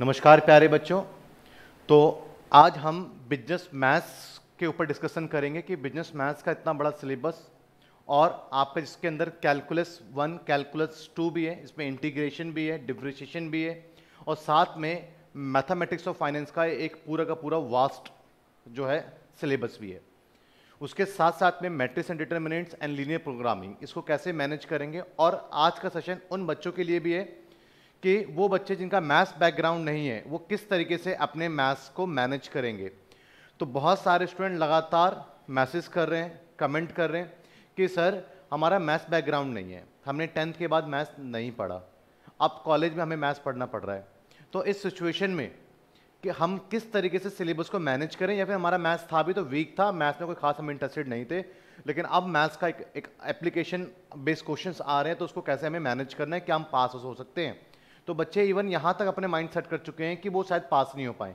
नमस्कार प्यारे बच्चों तो आज हम बिजनेस मैथ्स के ऊपर डिस्कशन करेंगे कि बिजनेस मैथ्स का इतना बड़ा सिलेबस और आपका जिसके अंदर कैलकुलस वन कैलकुलस टू भी है इसमें इंटीग्रेशन भी है डिप्रिशिएशन भी है और साथ में मैथमेटिक्स और फाइनेंस का एक पूरा का पूरा वास्ट जो है सिलेबस भी है उसके साथ साथ में matrix and determinants and linear programming इसको कैसे मैनेज करेंगे और आज का सेशन उन बच्चों के लिए भी है कि वो बच्चे जिनका मैथ्स बैकग्राउंड नहीं है वो किस तरीके से अपने मैथ्स को मैनेज करेंगे तो बहुत सारे स्टूडेंट लगातार मैसेज कर रहे हैं कमेंट कर रहे हैं कि सर हमारा मैथ्स बैकग्राउंड नहीं है हमने टेंथ के बाद मैथ्स नहीं पढ़ा अब कॉलेज में हमें मैथ्स पढ़ना पड़ रहा है तो इस सिचुएशन में कि हम किस तरीके से सिलेबस को मैनेज करें या फिर हमारा मैथ्स था भी तो वीक था मैथ्स में कोई खास हम इंटरेस्टेड नहीं थे लेकिन अब मैथ्स का एक एप्लीकेशन बेस्ड क्वेश्चंस आ रहे हैं तो उसको कैसे हमें मैनेज करना है क्या हम पास हो सकते हैं तो बच्चे इवन यहाँ तक अपने माइंड सेट कर चुके हैं कि वो शायद पास नहीं हो पाए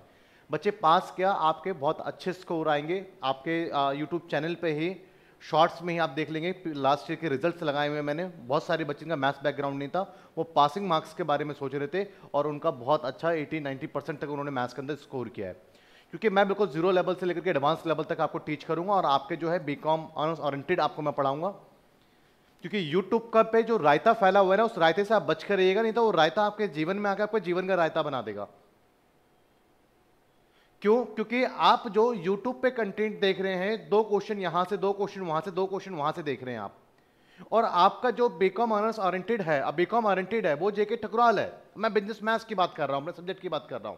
बच्चे पास क्या आपके बहुत अच्छे स्कोर आएंगे आपके यूट्यूब चैनल पर ही शॉर्ट्स में ही आप देख लेंगे लास्ट ईयर के रिजल्ट्स लगाए हुए मैंने बहुत सारे बच्चे का मैथ्स बैकग्राउंड नहीं था वो पासिंग मार्क्स के बारे में सोच रहे थे और उनका बहुत अच्छा 80-90 परसेंट तक उन्होंने मैथ्स के अंदर स्कोर किया है क्योंकि मैं बिल्कुल जीरो लेवल से लेकर के एडवांस लेवल तक आपको टीच करूँगा और आपके जो है बी कॉम ऑनर्स ऑरेंटेड आपको मैं पढ़ाऊंगा क्योंकि यूट्यूब का पे जो रायता फैला हुआ है ना उस रायते से आप बचकर रहिएगा नहीं तो वो रायता आपके जीवन में आकर आपके जीवन का रायता बना देगा क्यों क्योंकि आप जो यूट्यूब पे कंटेंट देख रहे हैं दो क्वेश्चन यहां से दो क्वेश्चन वहां से दो क्वेश्चन वहां से देख रहे हैं आप और आपका जो बीकॉम ऑनर्स ऑरेंटेड है अब बीकॉम ऑरेंटेड है वो जेके ठकुराल है मैं बिजनेस मैथ्स की बात कर रहा हूं अपने सब्जेक्ट की बात कर रहा हूं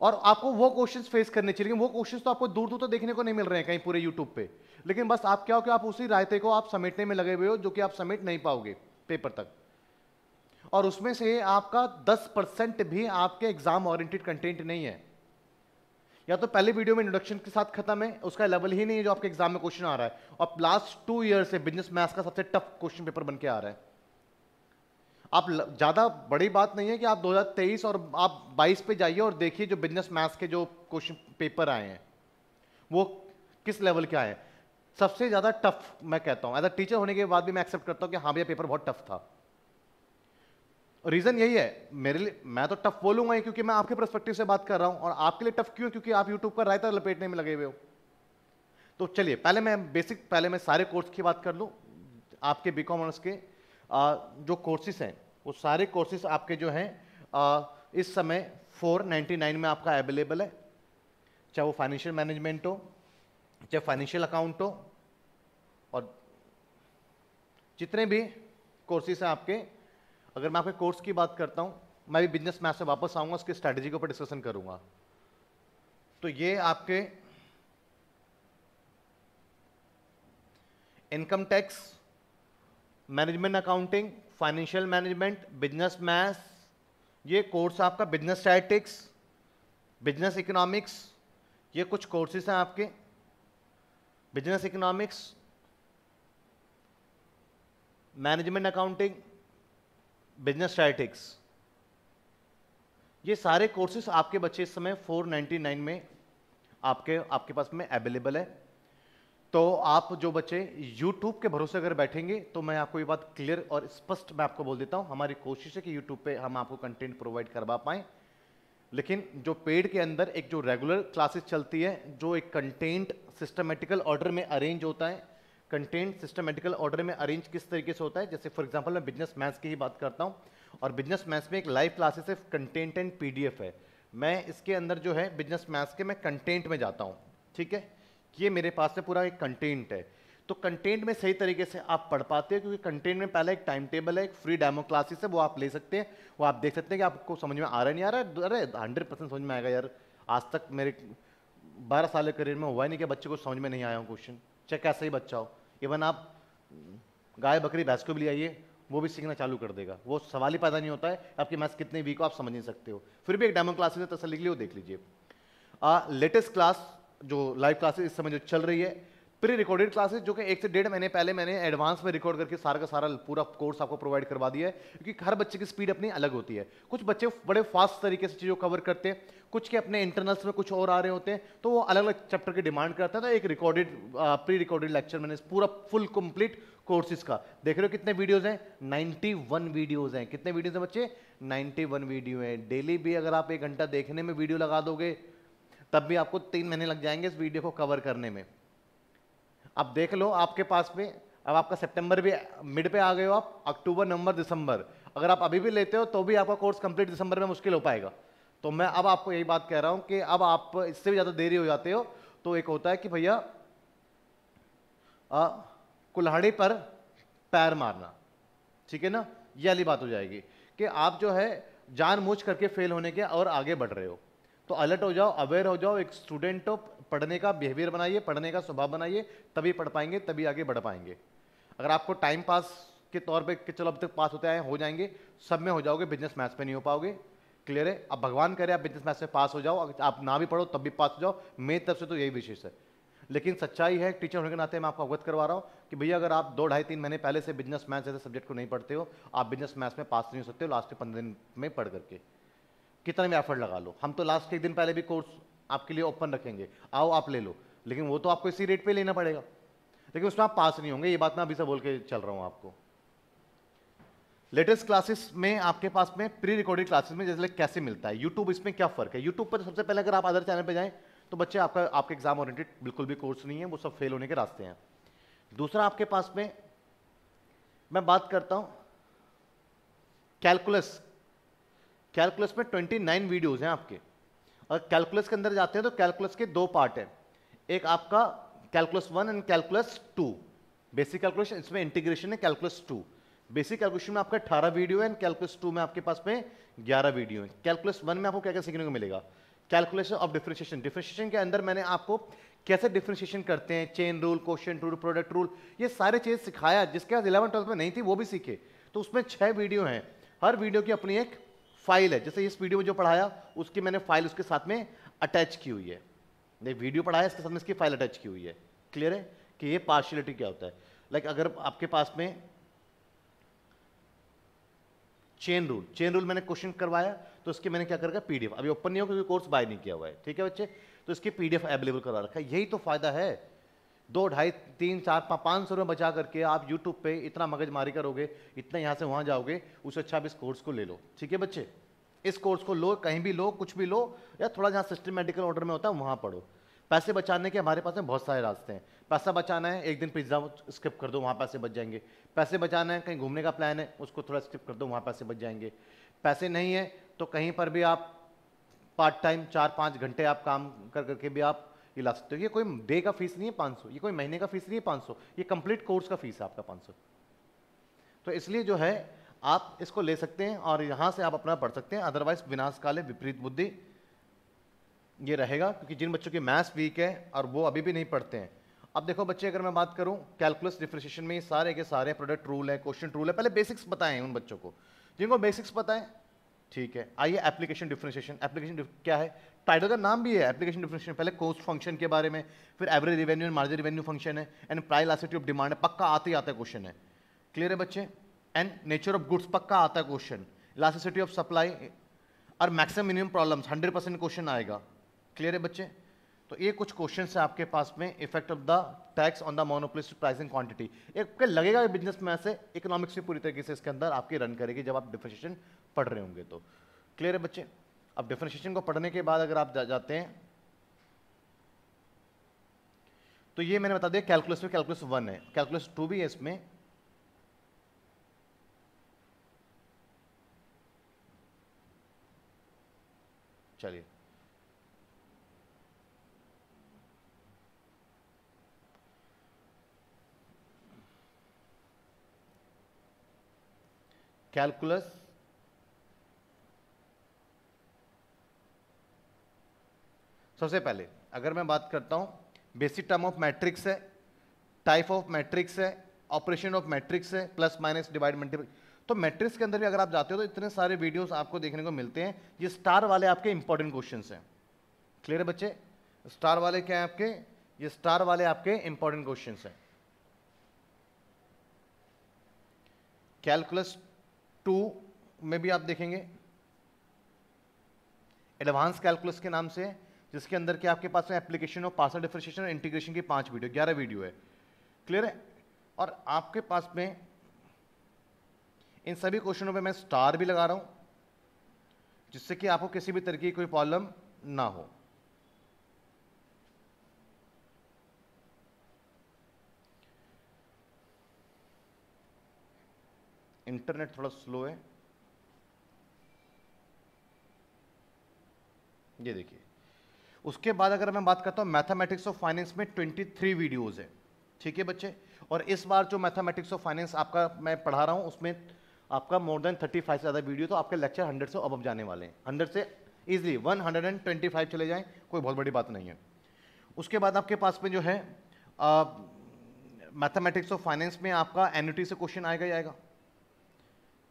और आपको वो क्वेश्चंस फेस करने चाहिए लेकिन वो क्वेश्चंस तो आपको दूर दूर तो देखने को नहीं मिल रहे हैं कहीं पूरे यूट्यूब पे लेकिन बस आप क्या हो कि आप उसी रायते को आप समेटने में लगे हुए हो जो कि आप समेट नहीं पाओगे पेपर तक और उसमें से आपका 10 परसेंट भी आपके एग्जाम ऑरियंटेड कंटेंट नहीं है या तो पहले वीडियो में इंट्रोडक्शन के साथ खत्म है उसका लेवल ही नहीं है जो आपके एग्जाम में क्वेश्चन आ रहा है और लास्ट टू ईयर से बिजनेस मैथ्स का सबसे टफ क्वेश्चन पेपर बन के आ रहा है आप ज़्यादा बड़ी बात नहीं है कि आप 2023 और आप 22 पे जाइए और देखिए जो बिजनेस मैथ्स के जो क्वेश्चन पेपर आए हैं वो किस लेवल के आए सबसे ज़्यादा टफ मैं कहता हूँ एज अ टीचर होने के बाद भी मैं एक्सेप्ट करता हूँ कि हाँ भैया पेपर बहुत टफ था रीज़न यही है मेरे लिए मैं तो टफ बोलूंगा ही क्योंकि मैं आपके परस्पेक्टिव से बात कर रहा हूँ और आपके लिए टफ क्यों है क्योंकि आप यूट्यूब का रायता लपेटने में लगे हुए हो तो चलिए पहले मैं बेसिक पहले मैं सारे कोर्स की बात कर लूँ आपके बी कॉमर्स के जो कोर्सेस हैं वो सारे कोर्सेस आपके जो हैं इस समय 499 में आपका अवेलेबल है चाहे वो फाइनेंशियल मैनेजमेंट हो चाहे फाइनेंशियल अकाउंट हो और जितने भी कोर्सेज हैं आपके अगर मैं आपके कोर्स की बात करता हूँ मैं भी बिजनेस मैथ से वापस आऊँगा उसकी स्ट्रैटेजी के ऊपर डिस्कशन करूँगा तो ये आपके income tax management accounting financial management business math ये कोर्स आपका बिजनेस स्टैटिक्स बिजनेस इकोनॉमिक्स ये कुछ कोर्सेज हैं आपके business economics management accounting business statistics ये सारे कोर्सेज आपके बच्चे इस समय 499 में आपके आपके पास में अवेलेबल है तो आप जो बच्चे YouTube के भरोसे अगर बैठेंगे तो मैं आपको ये बात क्लियर और स्पष्ट मैं आपको बोल देता हूँ हमारी कोशिश है कि YouTube पे हम आपको कंटेंट प्रोवाइड करवा पाएँ लेकिन जो पेड के अंदर एक जो रेगुलर क्लासेस चलती है जो एक कंटेंट सिस्टमेटिकल ऑर्डर में अरेंज होता है कंटेंट सिस्टमेटिकल ऑर्डर में अरेंज किस तरीके से होता है जैसे फॉर एग्जाम्पल मैं बिजनेस मैथ्स की ही बात करता हूँ और बिजनेस मैथ्स में एक लाइव क्लासेस है कंटेंट एंड पी है मैं इसके अंदर जो है बिजनेस मैथ्स के मैं कंटेंट में जाता हूँ ठीक है ये मेरे पास में पूरा एक कंटेंट है तो कंटेंट में सही तरीके से आप पढ़ पाते हो क्योंकि कंटेंट में पहले एक टाइम टेबल है एक फ्री डेमो क्लासेस है वो आप ले सकते हैं वो आप देख सकते हैं कि आपको समझ में आ रहा नहीं आ रहा है अरे हंड्रेड परसेंट समझ में आएगा यार आज तक मेरे बारह साल के करियर में हुआ ही नहीं कि बच्चे को समझ में नहीं आया हो क्वेश्चन चाहे कैसा ही बच्चा हो इवन आप गाय बकरी भैंस को भी ले आइए वो भी सीखना चालू कर देगा वो सवाल ही पैदा नहीं होता है आपके मैथ्स कितने वीक हो आप समझ नहीं सकते हो फिर भी एक डेमो क्लासेस है तसली के लिए देख लीजिए लेटेस्ट क्लास जो लाइव क्लासेस इस समय जो चल रही है प्री रिकॉर्डेड क्लासेस जो कि एक से डेढ़ महीने पहले मैंने एडवांस में रिकॉर्ड करके सारा का सारा पूरा कोर्स आपको प्रोवाइड करवा दिया है क्योंकि हर बच्चे की स्पीड अपनी अलग होती है कुछ बच्चे बड़े फास्ट तरीके से चीज़ों कवर करते हैं कुछ के अपने इंटरनल्स में कुछ और आ रहे होते हैं तो वो अलग अलग चैप्टर की डिमांड करता है तो एक रिकॉर्डेड प्री रिकॉर्डेड लेक्चर मैंने पूरा फुल कंप्लीट कोर्सेज का देख रहे हो कितने वीडियोज़ हैं वन वीडियोज़ हैं कितने वीडियोज़ हैं बच्चे 91 वीडियो हैं डेली भी अगर आप एक घंटा देखने में वीडियो लगा दोगे तब भी आपको तीन महीने लग जाएंगे इस वीडियो को कवर करने में अब देख लो आपके पास में अब आपका सितंबर भी मिड पे आ गए हो आप अक्टूबर नवंबर दिसंबर अगर आप अभी भी लेते हो तो भी आपका कोर्स कंप्लीट दिसंबर में मुश्किल हो पाएगा तो मैं अब आपको यही बात कह रहा हूँ कि अब आप इससे भी ज़्यादा देरी हो जाते हो तो एक होता है कि भैया कुल्हाड़ी पर पैर मारना ठीक है ना ये वाली बात हो जाएगी कि आप जो है जानबूझ करके फेल होने के और आगे बढ़ रहे हो तो अलर्ट हो जाओ अवेयर हो जाओ एक स्टूडेंट हो पढ़ने का बिहेवियर बनाइए पढ़ने का स्वभाव बनाइए तभी पढ़ पाएंगे तभी आगे बढ़ पाएंगे अगर आपको टाइम पास के तौर पर चलो अब तक पास होते आए हो जाएंगे सब में हो जाओगे बिजनेस मैथ्स में नहीं हो पाओगे क्लियर है अब भगवान करे आप बिजनेस मैथ्स में पास हो जाओ अगर आप ना भी पढ़ो तब भी पास हो जाओ मेरी तरफ से तो यही विशेष है लेकिन सच्चाई है टीचर होने के नाते मैं आपको अवगत करवा रहा हूँ कि भैया अगर आप दो ढाई तीन महीने पहले से बिजनेस मैथ्स जैसे सब्जेक्ट को नहीं पढ़ते हो आप बिजनेस मैथ्स में पास नहीं हो सकते हो लास्ट के पंद्रह दिन में पढ़ करके कितने में एफर्ट लगा लो हम तो लास्ट एक दिन पहले भी कोर्स आपके लिए ओपन रखेंगे आओ आप ले लो लेकिन वो तो आपको इसी रेट पे लेना पड़ेगा लेकिन उसमें आप पास नहीं होंगे ये बात मैं अभी से बोल के चल रहा हूँ आपको लेटेस्ट क्लासेस में आपके पास में प्री रिकॉर्डेड क्लासेस में जैसे कैसे मिलता है यूट्यूब इसमें क्या फ़र्क है यूट्यूब पर सबसे पहले अगर आप अदर चैनल पर जाएँ तो बच्चे आपका आपके एग्जाम ओरिएंटेड बिल्कुल भी कोर्स नहीं है वो सब फेल होने के रास्ते हैं दूसरा आपके पास में मैं बात करता हूँ कैलकुलस कैलकुलस में 29 वीडियोस हैं आपके और कैलकुलस के अंदर जाते हैं तो कैलकुलस के दो पार्ट हैं एक आपका calculus one and calculus two basic calculation इसमें इंटीग्रेशन है कैलकुलस टू बेसिक कैलकुलेशन में आपका अठारह वीडियो है एंड कैलकुलस टू में आपके पास में ग्यारह वीडियो है कैलकुलस वन में आपको क्या क्या सीखने को मिलेगा कैलकुलेशन ऑफ डिफ्रेंशिएशन डिफ्रेंशिएशन के अंदर मैंने आपको कैसे डिफ्रेंशिएशन करते हैं chain rule question rule product rule ये सारे चीज़ सिखाया जिसके बाद इलेवन ट्वेल्थ में नहीं थी वो भी सीखे तो उसमें छः वीडियो हैं हर वीडियो की अपनी एक फाइल है जैसे इस वीडियो में जो पढ़ाया उसकी मैंने फाइल उसके साथ में अटैच की हुई है नहीं वीडियो पढ़ाया इसके साथ में इसकी फाइल अटैच की हुई है क्लियर है कि ये पार्शियलिटी क्या होता है लाइक like अगर आपके पास में चेन रूल चेन रूल मैंने क्वेश्चन करवाया तो इसके मैंने क्या कर पीडीएफ अभी ओपन नहीं हो क्योंकि कोर्स बाय नहीं किया हुआ है ठीक है बच्चे तो इसकी पीडीएफ अवेलेबल करा रखा है यही तो फायदा है दो ढाई तीन चार पाँच सौ रुपये बचा करके आप यूट्यूब पे इतना मगजमारी करोगे इतना यहाँ से वहाँ जाओगे उस अच्छा आप इस कोर्स को ले लो ठीक है बच्चे इस कोर्स को लो कहीं भी लो कुछ भी लो या थोड़ा जहाँ सिस्टमेटिकल ऑर्डर में होता है वहाँ पढ़ो पैसे बचाने के हमारे पास में बहुत सारे रास्ते हैं पैसा बचाना है एक दिन पिज्ज़ा स्किप कर दो वहाँ पैसे बच जाएंगे पैसे बचाना है कहीं घूमने का प्लान है उसको थोड़ा स्किप कर दो वहाँ पैसे बच जाएंगे पैसे नहीं है तो कहीं पर भी आप पार्ट टाइम चार पाँच घंटे आप काम कर करके भी आप ये ला सकते हो ये कोई डे का फीस नहीं है पाँच सौ ये कोई महीने का फीस नहीं है पाँच सौ ये कंप्लीट कोर्स का फीस है आपका पाँच सौ तो इसलिए जो है आप इसको ले सकते हैं और यहाँ से आप अपना पढ़ सकते हैं अदरवाइज विनाश विनाशकाले विपरीत बुद्धि ये रहेगा क्योंकि जिन बच्चों की मैथ्स वीक है और वो अभी भी नहीं पढ़ते हैं अब देखो बच्चे अगर मैं बात करूँ कैलकुलस डिफ्रेशिएशन में ये सारे के सारे प्रोडक्ट रूल है क्वेश्चन रूल है पहले बेसिक्स बताएं उन बच्चों को जिनको बेसिक्स पता है ठीक है आइए एप्लीकेशन डिफ्रेंशिएशन एप्लीकेशन क्या है टाइटल का नाम भी है एप्लीकेशन डिफिनेशन पहले कोस्ट फंक्शन के बारे में फिर average revenue and margin revenue function है and price elasticity of demand है पक्का आते ही आता क्वेश्चन है क्लियर है बच्चे एंड नेचर ऑफ गुड्स पक्का आता क्वेश्चन इलास्टिसिटी ऑफ सप्लाई और maximum minimum problems hundred percent question आएगा क्लियर है बच्चे तो ये कुछ क्वेश्चन है आपके पास में effect of the tax on the monopolistic pricing quantity एक लगेगा बिजनेस में से इकोनॉमिक्स भी पूरी तरीके से इसके अंदर आपकी रन करेगी जब आप डिफिनेशन पढ़ रहे होंगे तो क्लियर है बच्चे अब डिफ्रेंशिएशन को पढ़ने के बाद अगर आप जा, जाते हैं तो ये मैंने बता दिया कैलकुलस में कैलकुलस वन है कैलकुलस टू भी है इसमें चलिए कैलकुलस सबसे पहले अगर मैं बात करता हूँ बेसिक टर्म ऑफ मैट्रिक्स है टाइप ऑफ मैट्रिक्स है ऑपरेशन ऑफ मैट्रिक्स है प्लस माइनस डिवाइड मल्टीपल तो मैट्रिक्स के अंदर भी अगर आप जाते हो तो इतने सारे वीडियोस आपको देखने को मिलते हैं ये स्टार वाले आपके इंपॉर्टेंट क्वेश्चन हैं क्लियर है बच्चे स्टार वाले क्या है आपके ये स्टार वाले आपके इंपॉर्टेंट क्वेश्चन हैं कैलकुलस टू में भी आप देखेंगे एडवांस कैलकुलस के नाम से जिसके अंदर के आपके पास एप्लीकेशन और पार्सल डिफ्रेंशिएशन और इंटीग्रेशन की पांच वीडियो ग्यारह वीडियो है क्लियर है और आपके पास में इन सभी क्वेश्चनों पे मैं स्टार भी लगा रहा हूँ जिससे कि आपको किसी भी तरीके की कोई प्रॉब्लम ना हो इंटरनेट थोड़ा स्लो है ये देखिए उसके बाद अगर मैं बात करता हूँ मैथमेटिक्स ऑफ फाइनेंस में 23 वीडियोज है ठीक है बच्चे और इस बार जो मैथमेटिक्स ऑफ फाइनेंस आपका मैं पढ़ा रहा हूँ उसमें आपका मोर देन 35 से ज़्यादा वीडियो तो आपके लेक्चर 100 से अब जाने वाले हैं 100 से ईजिली 125 चले जाएँ कोई बहुत बड़ी बात नहीं है उसके बाद आपके पास में जो है मैथमेटिक्स ऑफ फाइनेंस में आपका टी से क्वेश्चन आएगा ही आएगा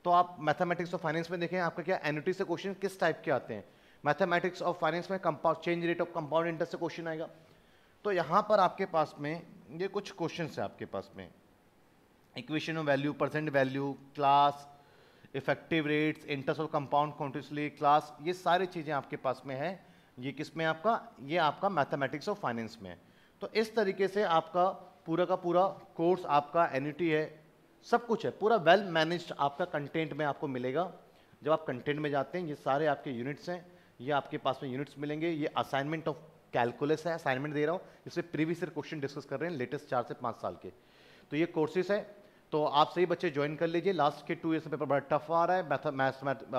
तो आप मैथमेटिक्स ऑफ फाइनेंस में देखें आपका क्या टी से क्वेश्चन किस टाइप के आते हैं मैथमेटिक्स ऑफ फाइनेंस में compound change rate of compound interest से क्वेश्चन आएगा तो यहाँ पर आपके पास में ये कुछ क्वेश्चन है आपके पास में equation of value percent value class effective rates interest of compound continuously class ये सारी चीज़ें आपके पास में है ये किस में आपका ये आपका मैथमेटिक्स ऑफ फाइनेंस में है तो इस तरीके से आपका पूरा का पूरा कोर्स आपका एन है सब कुछ है पूरा वेल मैनेज्ड आपका कंटेंट में आपको मिलेगा जब आप कंटेंट में जाते हैं ये सारे आपके यूनिट्स हैं ये आपके पास में यूनिट्स मिलेंगे ये असाइनमेंट ऑफ कैलकुलस है असाइनमेंट दे रहा हूँ इससे प्रीवियस ईयर क्वेश्चन डिस्कस कर रहे हैं लेटेस्ट चार से पाँच साल के तो ये कोर्सेज है तो आप सही बच्चे ज्वाइन कर लीजिए लास्ट के टू ईयर्स पेपर बड़ा टफ आ रहा है मैथ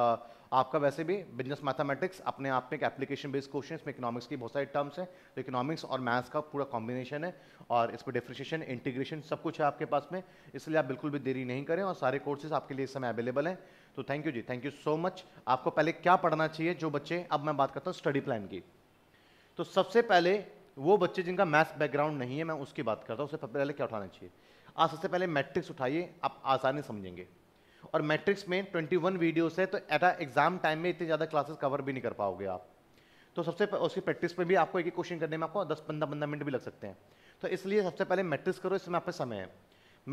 आपका वैसे भी बिजनेस मैथमेटिक्स अपने आप में एक एप्लीकेशन बेस्ड क्वेश्चन इसमें इकोनॉमिक्स की बहुत सारे टर्म्स हैं तो इकोनॉमिक्स और मैथ्स का पूरा कॉम्बिनेशन है और इस पर डिफ्रेंशिएशन इंटीग्रेशन सब कुछ है आपके पास में इसलिए आप बिल्कुल भी देरी नहीं करें और सारे कोर्सेज आपके लिए इस समय अवेलेबल हैं तो थैंक यू जी थैंक यू सो मच आपको पहले क्या पढ़ना चाहिए जो बच्चे अब मैं बात करता हूँ स्टडी प्लान की तो सबसे पहले वो बच्चे जिनका मैथ्स बैकग्राउंड नहीं है मैं उसकी बात करता हूँ उससे पहले क्या उठाना चाहिए आप सबसे पहले मैट्रिक्स उठाइए आप आसानी समझेंगे और मैट्रिक्स में 21 वीडियोस है तो एट एग्ज़ाम टाइम में इतनी ज़्यादा क्लासेस कवर भी नहीं कर पाओगे आप तो सबसे उसकी प्रैक्टिस में भी आपको एक ही क्वेश्चन करने में आपको दस पंद्रह पंद्रह मिनट भी लग सकते हैं तो इसलिए सबसे पहले मैट्रिक्स करो इसमें आपका समय है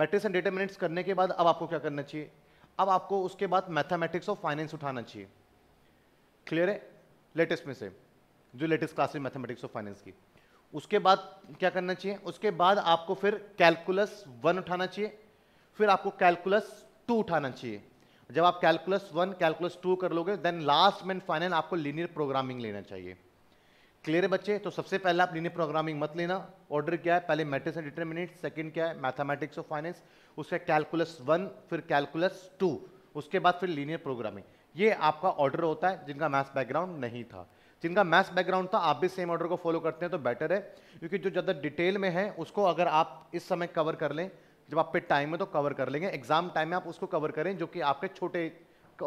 मैट्रिक्स एंड डेटा मिनट्स करने के बाद अब आपको क्या करना चाहिए अब आपको उसके बाद मैथमेटिक्स और फाइनेंस उठाना चाहिए क्लियर है लेटेस्ट में से जो लेटेस्ट क्लास है मैथमेटिक्स और फाइनेंस की उसके बाद क्या करना चाहिए उसके बाद आपको फिर कैलकुलस वन उठाना चाहिए फिर आपको कैलकुलस टू उठाना चाहिए जब आप कैलकुलस वन कैलकुलस टू कर लोगे देन लास्ट मैन फाइनल आपको लीनियर प्रोग्रामिंग लेना चाहिए क्लियर है बच्चे तो सबसे पहले आप लीनियर प्रोग्रामिंग मत लेना ऑर्डर क्या है पहले मैट्रिक्स एंड डिटरमिनेंट सेकंड क्या है मैथमेटिक्स ऑफ फाइनेंस उसका कैलकुलस वन फिर कैलकुलस टू उसके बाद फिर लीनियर प्रोग्रामिंग ये आपका ऑर्डर होता है जिनका मैथ्स बैकग्राउंड नहीं था जिनका मैथ्स बैकग्राउंड था आप भी सेम ऑर्डर को फॉलो करते हैं तो बेटर है क्योंकि जो ज़्यादा डिटेल में है उसको अगर आप इस समय कवर कर लें जब आप पे टाइम है तो कवर कर लेंगे एग्जाम टाइम में आप उसको कवर करें जो कि आपके छोटे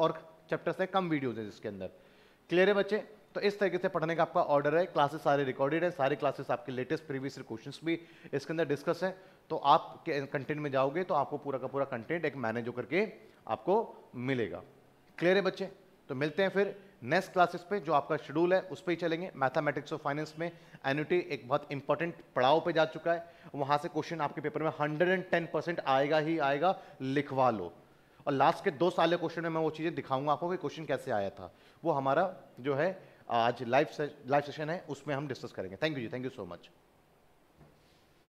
और चैप्टर्स हैं कम वीडियोज हैं जिसके अंदर क्लियर है बच्चे तो इस तरीके से पढ़ने का आपका ऑर्डर है क्लासेस सारे रिकॉर्डेड है सारे क्लासेस आपके लेटेस्ट प्रीवियस क्वेश्चन भी इसके अंदर डिस्कस है तो आप कंटेंट में जाओगे तो आपको पूरा का पूरा कंटेंट एक मैनेज होकर के आपको मिलेगा क्लियर है बच्चे तो मिलते हैं फिर नेक्स्ट क्लासेस पे जो आपका शेड्यूल है उस पर ही चलेंगे मैथमेटिक्स और फाइनेंस में एनुटी एक बहुत इंपॉर्टेंट पड़ाव पे जा चुका है वहां से क्वेश्चन आपके पेपर में 110 परसेंट आएगा ही आएगा लिखवा लो और लास्ट के दो साल क्वेश्चन में मैं वो चीज़ें दिखाऊंगा आपको कि क्वेश्चन कैसे आया था वो हमारा जो है आज लाइव लाइव सेशन है उसमें हम डिस्कस करेंगे थैंक यू जी थैंक यू सो मच